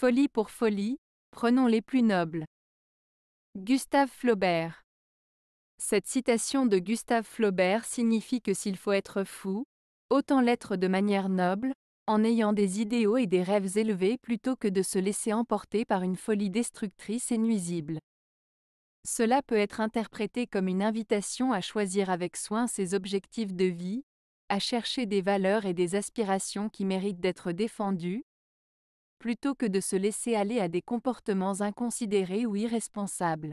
Folie pour folie, prenons les plus nobles. Gustave Flaubert. Cette citation de Gustave Flaubert signifie que s'il faut être fou, autant l'être de manière noble, en ayant des idéaux et des rêves élevés plutôt que de se laisser emporter par une folie destructrice et nuisible. Cela peut être interprété comme une invitation à choisir avec soin ses objectifs de vie, à chercher des valeurs et des aspirations qui méritent d'être défendues, plutôt que de se laisser aller à des comportements inconsidérés ou irresponsables.